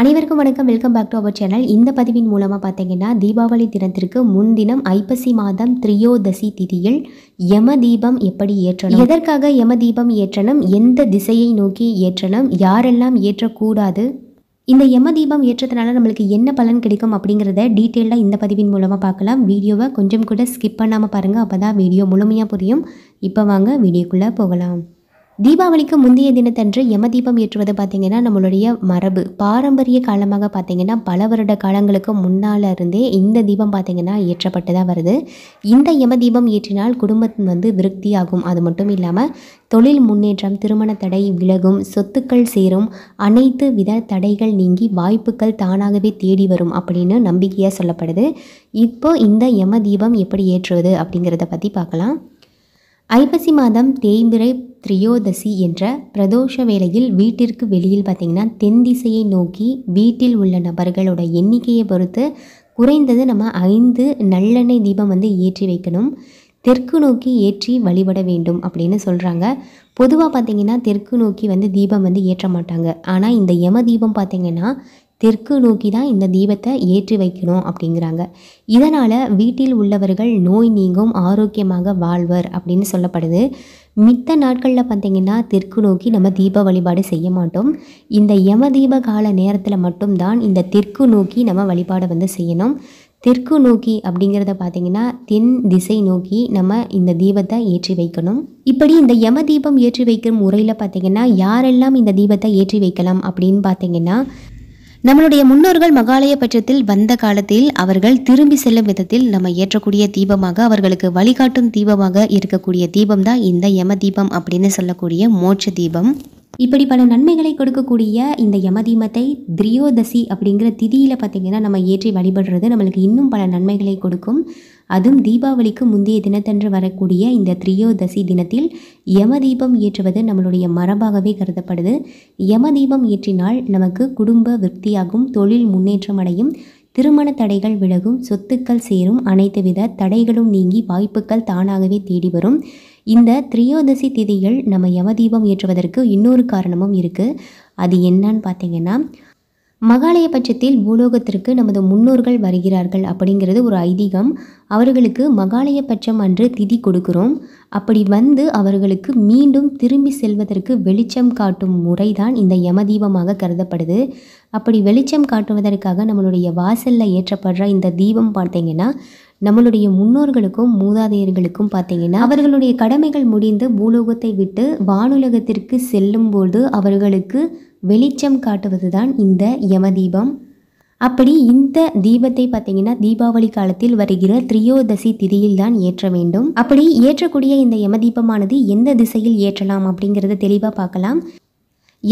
அனைவருக்கும் வணக்கம் welcome back to our channel இந்த பதிவின் மூலமாக பார்த்தீங்கன்னா தீபாவளி தினத்திற்கு முன்தினம் ஐப்பசி மாதம் திரியோதசி திதியில் யம தீபம் எப்படி ஏற்றணும் எதற்காக யம தீபம் ஏற்றணும் எந்த திசையை நோக்கி ஏற்றணும் யாரெல்லாம் ஏற்றக்கூடாது இந்த யம தீபம் ஏற்றதுனால நம்மளுக்கு என்ன பலன் கிடைக்கும் அப்படிங்கிறத டீட்டெயிலாக இந்த பதிவின் மூலமாக பார்க்கலாம் வீடியோவை கொஞ்சம் கூட ஸ்கிப் பண்ணாமல் பாருங்கள் அப்போ தான் வீடியோ முழுமையாக புரியும் இப்போ வாங்க வீடியோக்குள்ளே போகலாம் தீபாவளிக்கு முந்தைய தினத்தன்று யம தீபம் ஏற்றுவது பார்த்திங்கன்னா நம்மளுடைய மரபு பாரம்பரிய காலமாக பார்த்திங்கன்னா பல வருட காலங்களுக்கு முன்னால் இருந்தே இந்த தீபம் பார்த்திங்கன்னா ஏற்றப்பட்டு தான் வருது இந்த யம தீபம் ஏற்றினால் குடும்பத்தின் வந்து விருத்தி ஆகும் அது மட்டும் இல்லாமல் தொழில் முன்னேற்றம் திருமண தடை விலகும் சொத்துக்கள் சேரும் அனைத்து வித தடைகள் நீங்கி வாய்ப்புகள் தானாகவே தேடி வரும் அப்படின்னு நம்பிக்கையாக சொல்லப்படுது இப்போ இந்த யம தீபம் எப்படி ஏற்றுவது அப்படிங்கிறத பற்றி பார்க்கலாம் ஐப்பசி மாதம் தேய்பிரை திரியோதசி என்ற பிரதோஷ வேளையில் வீட்டிற்கு வெளியில் பார்த்திங்கன்னா தென் திசையை நோக்கி வீட்டில் உள்ள நபர்களோட எண்ணிக்கையை பொறுத்து குறைந்தது நம்ம ஐந்து நல்லெண்ணெய் தீபம் வந்து ஏற்றி வைக்கணும் தெற்கு நோக்கி ஏற்றி வழிபட வேண்டும் அப்படின்னு சொல்கிறாங்க பொதுவாக பார்த்திங்கன்னா தெற்கு நோக்கி வந்து தீபம் வந்து ஏற்ற மாட்டாங்க ஆனால் இந்த யம தீபம் பார்த்திங்கன்னா தெற்கு நோக்கி தான் இந்த தீபத்தை ஏற்றி வைக்கணும் அப்படிங்கிறாங்க இதனால் வீட்டில் உள்ளவர்கள் நோய் நீங்கும் ஆரோக்கியமாக வாழ்வர் அப்படின்னு சொல்லப்படுது மித்த நாட்களில் பார்த்திங்கன்னா தெற்கு நோக்கி நம்ம தீப வழிபாடு செய்ய மாட்டோம் இந்த யம தீப கால நேரத்தில் மட்டும்தான் இந்த தெற்கு நோக்கி நம்ம வழிபாடை வந்து செய்யணும் தெற்கு நோக்கி அப்படிங்கிறத பார்த்தீங்கன்னா தென் திசை நோக்கி நம்ம இந்த தீபத்தை ஏற்றி வைக்கணும் இப்படி இந்த யம தீபம் ஏற்றி வைக்கும் முறையில் பார்த்திங்கன்னா யாரெல்லாம் இந்த தீபத்தை ஏற்றி வைக்கலாம் அப்படின்னு பார்த்தீங்கன்னா நம்மளுடைய முன்னோர்கள் மகாலய பட்சத்தில் வந்த காலத்தில் அவர்கள் திரும்பி செல்லும் விதத்தில் நம்ம ஏற்றக்கூடிய தீபமாக அவர்களுக்கு வழிகாட்டும் தீபமாக இருக்கக்கூடிய தீபம் தான் இந்த யம தீபம் அப்படின்னு சொல்லக்கூடிய மோட்ச தீபம் இப்படி பல நன்மைகளை கொடுக்கக்கூடிய இந்த யமதீமத்தை திரியோதசி அப்படிங்கிற திதியில் பார்த்திங்கன்னா நம்ம ஏற்றி வழிபடுறது நம்மளுக்கு இன்னும் பல நன்மைகளை கொடுக்கும் அதுவும் தீபாவளிக்கு முந்தைய தினத்தன்று வரக்கூடிய இந்த திரியோதசி தினத்தில் யம தீபம் ஏற்றுவது நம்மளுடைய மரபாகவே கருதப்படுது யம தீபம் ஏற்றினால் நமக்கு குடும்ப விருத்தியாகும் தொழில் முன்னேற்றம் அடையும் திருமண தடைகள் விலகும் சொத்துக்கள் சேரும் அனைத்து வித தடைகளும் நீங்கி வாய்ப்புகள் தானாகவே தேடி வரும் இந்த திரியோதசி திதியில் நம்ம யமதீபம் ஏற்றுவதற்கு இன்னொரு காரணமும் இருக்குது அது என்னன்னு பார்த்தீங்கன்னா மகாலய பட்சத்தில் பூலோகத்திற்கு நமது முன்னோர்கள் வருகிறார்கள் அப்படிங்கிறது ஒரு ஐதீகம் அவர்களுக்கு மகாலய பட்சம் அன்று திதி கொடுக்கிறோம் அப்படி வந்து அவர்களுக்கு மீண்டும் திரும்பி செல்வதற்கு வெளிச்சம் காட்டும் முறைதான் இந்த யமதீபமாக கருதப்படுது அப்படி வெளிச்சம் காட்டுவதற்காக நம்மளுடைய வாசலில் ஏற்றப்படுற இந்த தீபம் பார்த்தீங்கன்னா நம்மளுடைய முன்னோர்களுக்கும் மூதாதையர்களுக்கும் பார்த்தீங்கன்னா அவர்களுடைய கடமைகள் முடிந்து பூலோகத்தை விட்டு வானுலகத்திற்கு செல்லும்போது அவர்களுக்கு வெளிச்சம் காட்டுவது தான் இந்த யமதீபம் அப்படி இந்த தீபத்தை பார்த்தீங்கன்னா தீபாவளி காலத்தில் வருகிற திரியோதசி திதியில் தான் ஏற்ற வேண்டும் அப்படி ஏற்றக்கூடிய இந்த யம தீபமானது எந்த திசையில் ஏற்றலாம் அப்படிங்கிறத தெளிவாக பார்க்கலாம்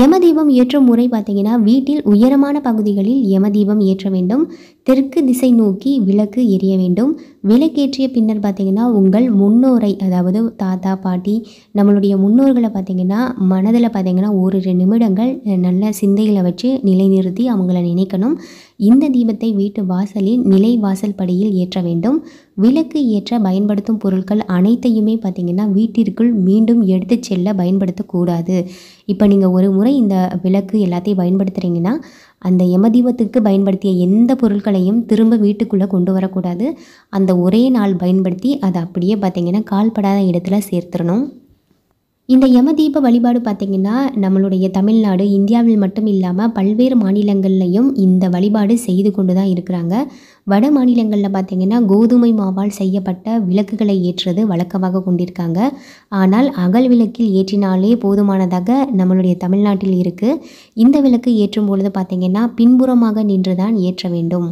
யம தீபம் ஏற்றும் முறை பார்த்தீங்கன்னா வீட்டில் உயரமான பகுதிகளில் யம தீபம் ஏற்ற வேண்டும் தெற்கு திசை நோக்கி விளக்கு எரிய வேண்டும் விளக்கேற்றிய பின்னர் பார்த்தீங்கன்னா உங்கள் முன்னோரை அதாவது தாத்தா பாட்டி நம்மளுடைய முன்னோர்களை பார்த்திங்கன்னா மனதில் பார்த்திங்கன்னா ஓரிரு நிமிடங்கள் நல்ல சிந்தையில் வச்சு நிலைநிறுத்தி அவங்கள நினைக்கணும் இந்த தீபத்தை வீட்டு வாசலில் நிலை வாசல் படியில் ஏற்ற வேண்டும் விளக்கு ஏற்ற பயன்படுத்தும் பொருட்கள் அனைத்தையுமே பார்த்திங்கன்னா வீட்டிற்குள் மீண்டும் எடுத்து செல்ல பயன்படுத்தக்கூடாது இப்போ நீங்கள் ஒரு முறை இந்த விளக்கு எல்லாத்தையும் பயன்படுத்துகிறீங்கன்னா அந்த எமதீபத்துக்கு பயன்படுத்திய எந்த பொருட்களையும் திரும்ப வீட்டுக்குள்ளே கொண்டு வரக்கூடாது அந்த ஒரே நாள் பயன்படுத்தி அதை அப்படியே பார்த்திங்கன்னா கால்படாத இடத்துல சேர்த்துடணும் இந்த யமதீப வழிபாடு பார்த்திங்கன்னா நம்மளுடைய தமிழ்நாடு இந்தியாவில் மட்டும் இல்லாமல் பல்வேறு மாநிலங்கள்லையும் இந்த வழிபாடு செய்து கொண்டு தான் இருக்கிறாங்க வட மாநிலங்களில் பார்த்திங்கன்னா கோதுமை மாவால் செய்யப்பட்ட விளக்குகளை ஏற்றுறது வழக்கமாக கொண்டிருக்காங்க ஆனால் அகல் விளக்கில் ஏற்றினாலே போதுமானதாக நம்மளுடைய தமிழ்நாட்டில் இருக்குது இந்த விளக்கு ஏற்றும் பொழுது பார்த்திங்கன்னா பின்புறமாக நின்று தான் ஏற்ற வேண்டும்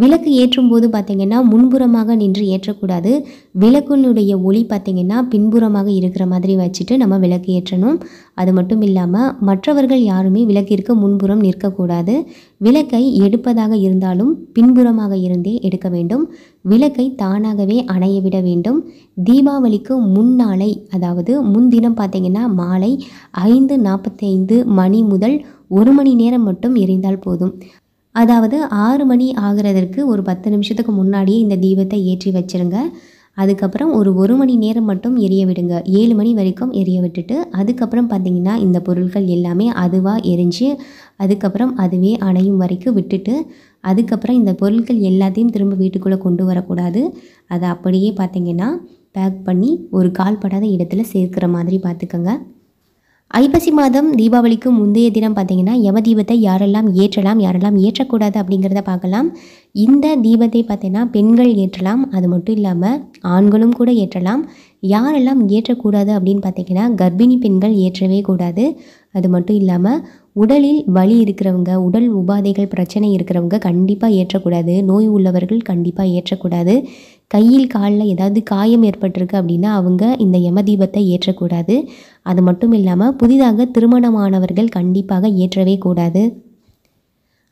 விளக்கு ஏற்றும் போது பார்த்திங்கன்னா முன்புறமாக நின்று ஏற்றக்கூடாது விளக்குனுடைய ஒளி பார்த்திங்கன்னா பின்புறமாக இருக்கிற மாதிரி வச்சுட்டு நம்ம விளக்கு ஏற்றணும் அது மட்டும் இல்லாமல் மற்றவர்கள் யாருமே விளக்கிற்கு முன்புறம் நிற்கக்கூடாது விளக்கை எடுப்பதாக இருந்தாலும் பின்புறமாக இருந்தே எடுக்க வேண்டும் விளக்கை தானாகவே அணைய விட வேண்டும் தீபாவளிக்கு முன்னாளை அதாவது முன்தினம் பார்த்திங்கன்னா மாலை ஐந்து நாற்பத்தைந்து மணி முதல் ஒரு மணி நேரம் மட்டும் எரிந்தால் போதும் அதாவது ஆறு மணி ஆகிறதற்கு ஒரு பத்து நிமிஷத்துக்கு முன்னாடியே இந்த தீபத்தை ஏற்றி வச்சுருங்க அதுக்கப்புறம் ஒரு ஒரு மணி நேரம் மட்டும் எரிய விடுங்க ஏழு மணி வரைக்கும் எரிய விட்டுட்டு அதுக்கப்புறம் பார்த்திங்கன்னா இந்த பொருட்கள் எல்லாமே அதுவாக எரிஞ்சு அதுக்கப்புறம் அதுவே அணையும் வரைக்கும் விட்டுட்டு அதுக்கப்புறம் இந்த பொருட்கள் எல்லாத்தையும் திரும்ப வீட்டுக்குள்ளே கொண்டு வரக்கூடாது அதை அப்படியே பார்த்திங்கன்னா பேக் பண்ணி ஒரு கால் படாத இடத்துல சேர்க்குற மாதிரி பார்த்துக்கோங்க ஐப்பசி மாதம் தீபாவளிக்கு முந்தைய தினம் பார்த்திங்கன்னா யம தீபத்தை யாரெல்லாம் ஏற்றலாம் யாரெல்லாம் ஏற்றக்கூடாது அப்படிங்கிறத பார்க்கலாம் இந்த தீபத்தை பார்த்தீங்கன்னா பெண்கள் ஏற்றலாம் அது மட்டும் இல்லாமல் ஆண்களும் கூட ஏற்றலாம் யாரெல்லாம் ஏற்றக்கூடாது அப்படின்னு பார்த்திங்கன்னா கர்ப்பிணி பெண்கள் ஏற்றவே கூடாது அது மட்டும் இல்லாமல் உடலில் வலி இருக்கிறவங்க உடல் உபாதைகள் பிரச்சனை இருக்கிறவங்க கண்டிப்பாக ஏற்றக்கூடாது நோய் உள்ளவர்கள் கண்டிப்பாக ஏற்றக்கூடாது கையில் காலில் ஏதாவது காயம் ஏற்பட்டிருக்கு அப்படின்னா அவங்க இந்த யமதீபத்தை ஏற்றக்கூடாது அது மட்டும் இல்லாமல் புதிதாக திருமணமானவர்கள் கண்டிப்பாக ஏற்றவே கூடாது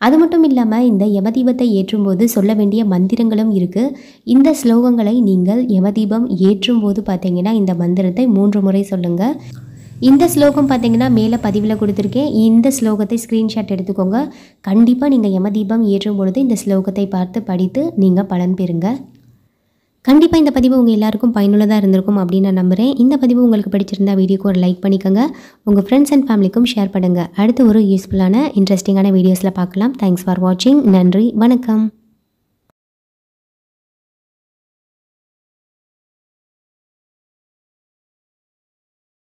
அது மட்டும் இல்லாமல் இந்த யமதீபத்தை ஏற்றும்போது சொல்ல வேண்டிய மந்திரங்களும் இருக்குது இந்த ஸ்லோகங்களை நீங்கள் யமதீபம் ஏற்றும் போது பார்த்தீங்கன்னா இந்த மந்திரத்தை மூன்று முறை சொல்லுங்கள் இந்த ஸ்லோகம் பார்த்தீங்கன்னா மேலே பதிவில் கொடுத்துருக்கேன் இந்த ஸ்லோகத்தை ஸ்க்ரீன்ஷாட் எடுத்துக்கோங்க கண்டிப்பாக நீங்கள் யமதீபம் ஏற்றும் பொழுது இந்த ஸ்லோகத்தை பார்த்து படித்து நீங்கள் பலன் பெறுங்க கண்டிப்பாக இந்த பதிவு உங்கள் எல்லாருக்கும் பயனுள்ளதாக இருந்திருக்கும் அப்படின்னு நான் நம்புகிறேன் இந்த பதிவு உங்களுக்கு பிடிச்சிருந்தா வீடியோக்கு ஒரு லைக் பண்ணிக்கோங்க உங்கள் ஃப்ரெண்ட்ஸ் அண்ட் ஃபேமிலிக்கும் ஷேர் பண்ணுங்கள் அடுத்து ஒரு யூஸ்ஃபுல்லான இன்ட்ரெஸ்டிங்கான வீடியோஸில் பார்க்கலாம் தேங்க்ஸ் ஃபார் வாட்சிங் நன்றி வணக்கம்